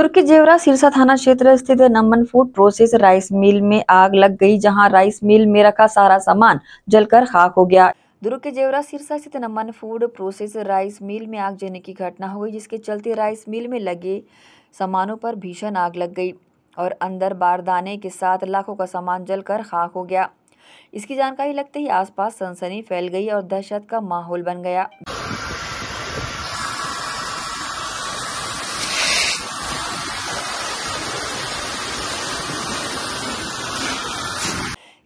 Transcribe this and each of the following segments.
तुर्की जेवरा सिरसा थाना क्षेत्र स्थित Naman food process rice mill में आग लग गई जहां राइस मिल में रखा सारा सामान जलकर खाक हो गया दुर्ग के जेवरा सिरसा स्थित Naman food process rice mill में आग जलने की घटना हो गई जिसके चलते राइस मिल में लगे सामानों पर भीषण आग लग गई और अंदर बारदाने के साथ लाखों का सामान जलकर खाक हो गया इसकी जानकारी लगते ही आसपास सनसनी फैल गई और दहशत का माहौल बन गया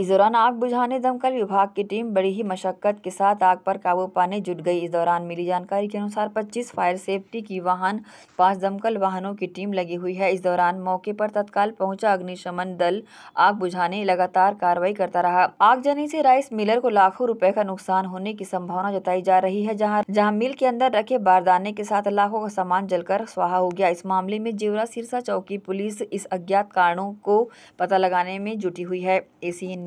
इस दौरान आग बुझाने दमकल विभाग की टीम बड़ी ही मशक्कत के साथ आग पर काबू पाने जुट गई इस दौरान मिली जानकारी के अनुसार 25 फायर सेफ्टी की वाहन पांच दमकल वाहनों की टीम लगी हुई है इस दौरान मौके पर तत्काल पहुंचा अग्निशमन दल आग बुझाने लगातार कार्रवाई करता रहा आगजनी से राइस मिलर को लाखों रुपए का नुकसान होने की संभावना जताई जा रही है जहाँ जहाँ मिल के अंदर रखे बारदाने के साथ लाखों का सामान जलकर स्वाहा हो गया इस मामले में जेवरा सिरसा चौकी पुलिस इस अज्ञात कारणों को पता लगाने में जुटी हुई है ऐसी